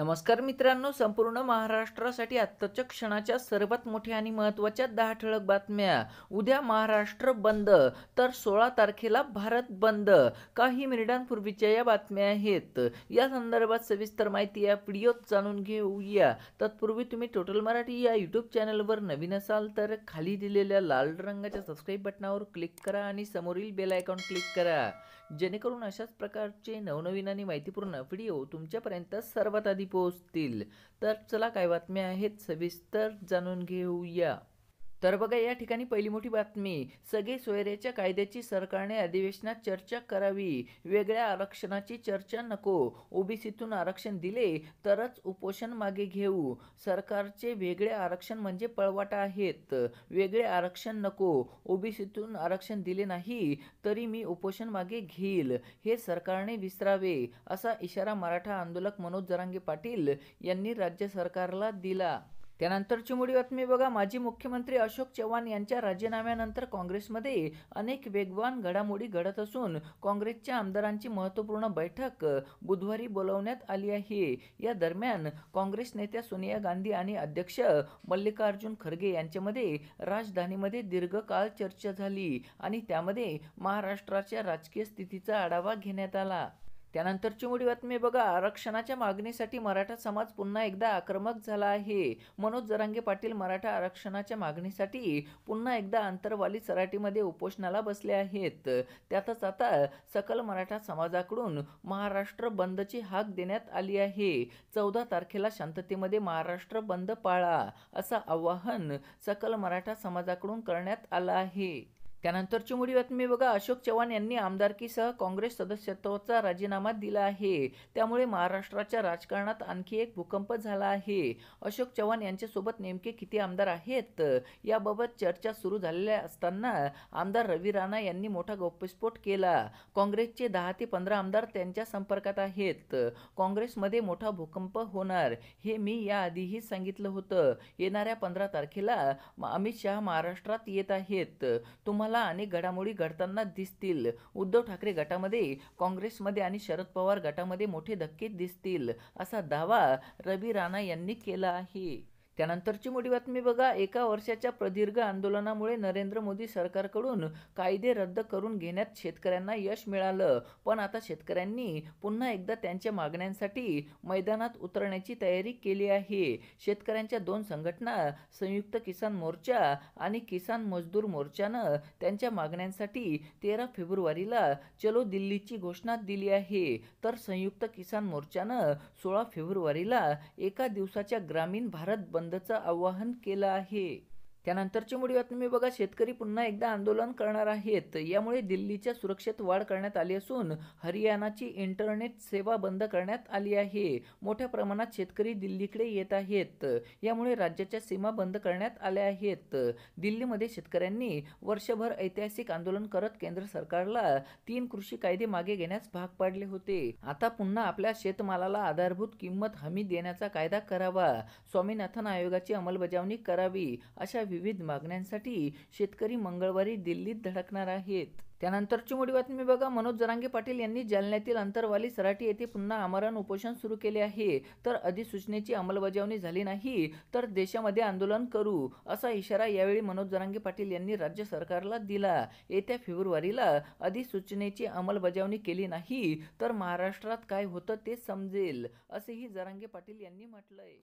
नमस्कार मित्रांनो संपूर्ण महाराष्ट्रासाठी आत्ताच्या क्षणाच्या सर्वात मोठ्या आणि महत्त्वाच्या दहा ठळक बातम्या उद्या महाराष्ट्र बंद तर सोळा तारखेला भारत बंद काही मिनिटांपूर्वीच्या या बातम्या आहेत या संदर्भात सविस्तर माहिती या व्हिडिओत जाणून घेऊया तत्पूर्वी तुम्ही टोटल मराठी या यूट्यूब चॅनलवर नवीन असाल तर खाली दिलेल्या लाल रंगाच्या सबस्क्राईब बटनावर क्लिक करा आणि समोरील बेल आयकॉन क्लिक करा जेणेकरून अशाच प्रकारचे नवनवीन आणि माहितीपूर्ण व्हिडिओ तुमच्यापर्यंत सर्वात आधी पोहोचतील तर चला काय बातम्या आहेत सविस्तर जाणून घेऊया तर बघा या ठिकाणी पहिली मोठी बातमी सगळे सोयऱ्याच्या कायद्याची सरकारने अधिवेशनात चर्चा करावी वेगळ्या आरक्षणाची चर्चा नको ओबीसीतून आरक्षण दिले तरच उपोषण मागे घेऊ सरकारचे वेगळे आरक्षण म्हणजे पळवाटा आहेत वेगळे आरक्षण नको ओबीसीतून आरक्षण दिले नाही तरी मी उपोषण मागे घेईल हे सरकारने विसरावे असा इशारा मराठा आंदोलक मनोज जरांगे पाटील यांनी राज्य सरकारला दिला त्यानंतरची मुडी बातमी बघा माजी मुख्यमंत्री अशोक चव्हाण यांच्या राजीनाम्यानंतर काँग्रेसमध्ये अनेक वेगवान घडामोडी घडत असून काँग्रेसच्या आमदारांची महत्त्वपूर्ण बैठक बुधवारी बोलावण्यात आली आहे या दरम्यान काँग्रेस नेत्या सोनिया गांधी आणि अध्यक्ष मल्लिकार्जुन खरगे यांच्यामध्ये राजधानीमध्ये दीर्घकाळ चर्चा झाली आणि त्यामध्ये महाराष्ट्राच्या राजकीय स्थितीचा आढावा घेण्यात आला त्यानंतर मोठी बातमी बघा आरक्षणाच्या मागणीसाठी मराठा समाज पुन्हा एकदा आक्रमक झाला आहे मनोज जरांगे पाटील मराठा आरक्षणाच्या मागणीसाठी पुन्हा एकदा आंतरवाली सराटीमध्ये उपोषणाला बसले आहेत त्यातच आता सकल मराठा समाजाकडून महाराष्ट्र बंदची हाक देण्यात आली आहे चौदा तारखेला शांततेमध्ये महाराष्ट्र बंद पाळा असं आवाहन सकल मराठा समाजाकडून करण्यात आलं आहे त्यानंतरची मोठी बातमी बघा अशोक चव्हाण यांनी आमदारकीसह काँग्रेस सदस्यत्वाचा राजीनामा दिला आहे त्यामुळे महाराष्ट्राच्या राजकारणात आणखी एक भूकंप झाला आहे अशोक चव्हाण यांच्यासोबत नेमके किती आमदार आहेत याबाबत चर्चा सुरू झालेल्या असताना आमदार रवी राणा यांनी मोठा गौप्यस्फोट केला काँग्रेसचे दहा ते पंधरा आमदार त्यांच्या संपर्कात आहेत काँग्रेसमध्ये मोठा भूकंप होणार हे मी याआधीही सांगितलं होतं येणाऱ्या पंधरा तारखेला अमित शहा महाराष्ट्रात येत आहेत तुम्हाला तुम्हाला अनेक घडामोडी घडताना दिसतील उद्धव ठाकरे गटामध्ये काँग्रेसमध्ये आणि शरद पवार गटामध्ये मोठे धक्के दिसतील असा दावा रवी राणा यांनी केला आहे त्यानंतरची मोठी बातमी बघा एका वर्षाच्या प्रदीर्घ आंदोलनामुळे नरेंद्र मोदी सरकारकडून कायदे रद्द करून घेण्यात शेतकऱ्यांना यश मिळालं पण आता शेतकऱ्यांनी पुन्हा एकदा त्यांच्या मागण्यांसाठी मैदानात उतरण्याची तयारी केली आहे शेतकऱ्यांच्या दोन संघटना संयुक्त किसान मोर्चा आणि किसान मजदूर मोर्चानं त्यांच्या मागण्यांसाठी तेरा फेब्रुवारीला चलो दिल्लीची घोषणा दिली आहे तर संयुक्त किसान मोर्चानं सोळा फेब्रुवारीला एका दिवसाच्या ग्रामीण भारत बंद आनंदाचं आवाहन केलं आहे त्यानंतरची मुळी तुम्ही बघा शेतकरी पुन्हा एकदा आंदोलन करणार आहेत यामुळे दिल्लीच्या सुरक्षेत वाढ करण्यात आली असून हरियाणाची इंटरनेट सेवा बंद करण्यात आली आहे मोठ्या प्रमाणात शेतकरी दिल्लीकडे येत आहेत यामुळे राज्याच्या सीमा बंद करण्यात आल्या आहेत दिल्लीमध्ये शेतकऱ्यांनी वर्षभर ऐतिहासिक आंदोलन करत केंद्र सरकारला तीन कृषी कायदे मागे घेण्यास भाग पाडले होते आता पुन्हा आपल्या शेतमालाला आधारभूत किंमत हमी देण्याचा कायदा करावा स्वामीनाथन आयोगाची अंमलबजावणी करावी अशा विविध मागण्यांसाठी शेतकरी मंगळवारी दिल्लीत धडकणार आहेत त्यानंतरची मोठी बातमी बघा मनोज जरांगे पाटील यांनी जालन्यातील अंतरवाली सराटी येथे पुन्हा आमरण उपोषण सुरू केले आहे तर अधिसूचनेची अंमलबजावणी झाली नाही तर देशामध्ये आंदोलन करू असा इशारा यावेळी मनोज जरांगे पाटील यांनी राज्य सरकारला दिला येत्या फेब्रुवारीला अधिसूचनेची अंमलबजावणी केली नाही तर महाराष्ट्रात काय होतं ते समजेल असेही जरांगे पाटील यांनी म्हटलंय